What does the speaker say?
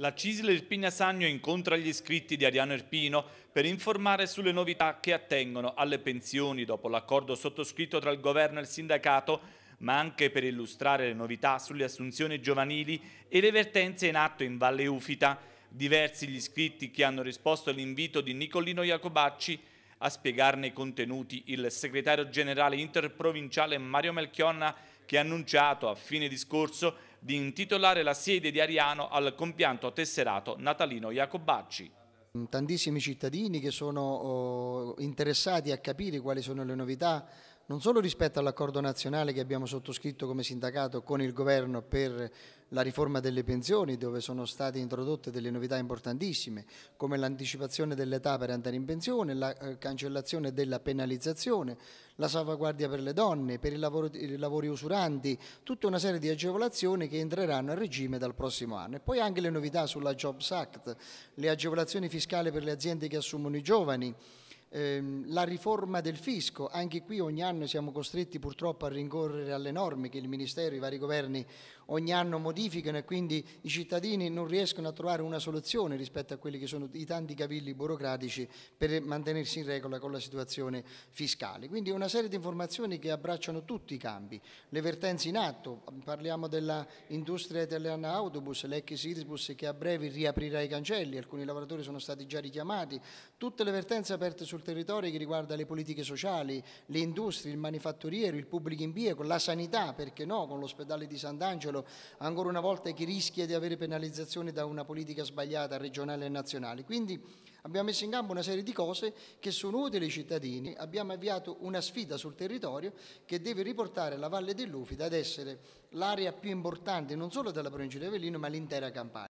La Cisle Irpigna Sannio incontra gli iscritti di Ariano Irpino per informare sulle novità che attengono alle pensioni dopo l'accordo sottoscritto tra il governo e il sindacato, ma anche per illustrare le novità sulle assunzioni giovanili e le vertenze in atto in Valle Ufita. Diversi gli iscritti che hanno risposto all'invito di Nicolino Iacobacci a spiegarne i contenuti il segretario generale interprovinciale Mario Melchionna che ha annunciato a fine discorso di intitolare la sede di Ariano al compianto tesserato Natalino Jacobacci. Tantissimi cittadini che sono oh, interessati a capire quali sono le novità non solo rispetto all'accordo nazionale che abbiamo sottoscritto come sindacato con il governo per la riforma delle pensioni dove sono state introdotte delle novità importantissime come l'anticipazione dell'età per andare in pensione, la eh, cancellazione della penalizzazione, la salvaguardia per le donne, per i lavori, usuranti, tutta una serie di agevolazioni che entreranno a regime dal prossimo anno. E poi anche le novità sulla Jobs Act, le agevolazioni fiscali per le aziende che assumono i giovani, Ehm, la riforma del fisco, anche qui ogni anno siamo costretti purtroppo a rincorrere alle norme che il Ministero e i vari governi ogni anno modificano e quindi i cittadini non riescono a trovare una soluzione rispetto a quelli che sono i tanti cavilli burocratici per mantenersi in regola con la situazione fiscale. Quindi una serie di informazioni che abbracciano tutti i campi, le vertenze in atto, parliamo dell'industria italiana autobus, l'ex Irisbus che a breve riaprirà i cancelli, alcuni lavoratori sono stati già richiamati, tutte le vertenze aperte sul territorio che riguarda le politiche sociali, le industrie, il manifatturiero, il pubblico impiego, la sanità, perché no, con l'ospedale di Sant'Angelo, ancora una volta che rischia di avere penalizzazioni da una politica sbagliata regionale e nazionale. Quindi abbiamo messo in campo una serie di cose che sono utili ai cittadini, abbiamo avviato una sfida sul territorio che deve riportare la Valle dell'Ufida ad essere l'area più importante non solo della provincia di Avellino ma l'intera Campania.